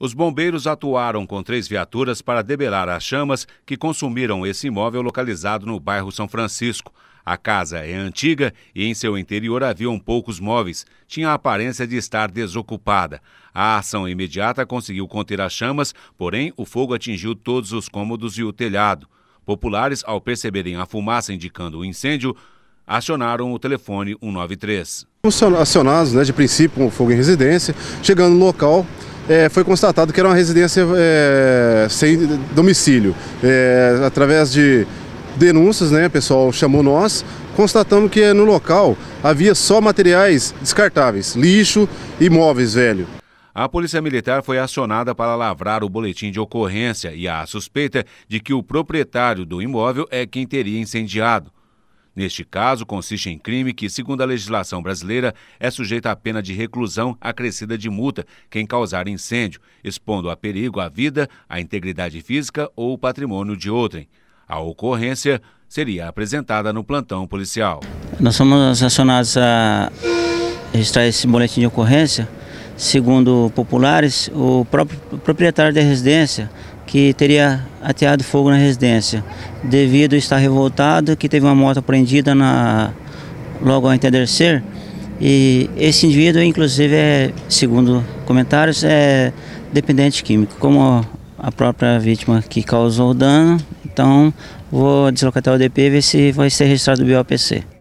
Os bombeiros atuaram com três viaturas para debelar as chamas que consumiram esse imóvel localizado no bairro São Francisco. A casa é antiga e em seu interior haviam poucos móveis. Tinha a aparência de estar desocupada. A ação imediata conseguiu conter as chamas, porém o fogo atingiu todos os cômodos e o telhado. Populares, ao perceberem a fumaça indicando o incêndio, acionaram o telefone 193. Acionados, né, de princípio, com um fogo em residência. Chegando no local, é, foi constatado que era uma residência é, sem domicílio. É, através de denúncias, né, o pessoal chamou nós, constatando que é, no local havia só materiais descartáveis, lixo e móveis velho. A Polícia Militar foi acionada para lavrar o boletim de ocorrência e há a suspeita de que o proprietário do imóvel é quem teria incendiado. Neste caso, consiste em crime que, segundo a legislação brasileira, é sujeito à pena de reclusão acrescida de multa quem causar incêndio, expondo a perigo a vida, a integridade física ou o patrimônio de outrem. A ocorrência seria apresentada no plantão policial. Nós somos acionados a registrar esse boletim de ocorrência. Segundo populares, o próprio proprietário da residência que teria ateado fogo na residência, devido a estar revoltado que teve uma moto apreendida na, logo ao entardecer. E esse indivíduo, inclusive, é, segundo comentários, é dependente químico. Como a própria vítima que causou o dano, então vou deslocar até o DP e ver se vai ser registrado o BOPC.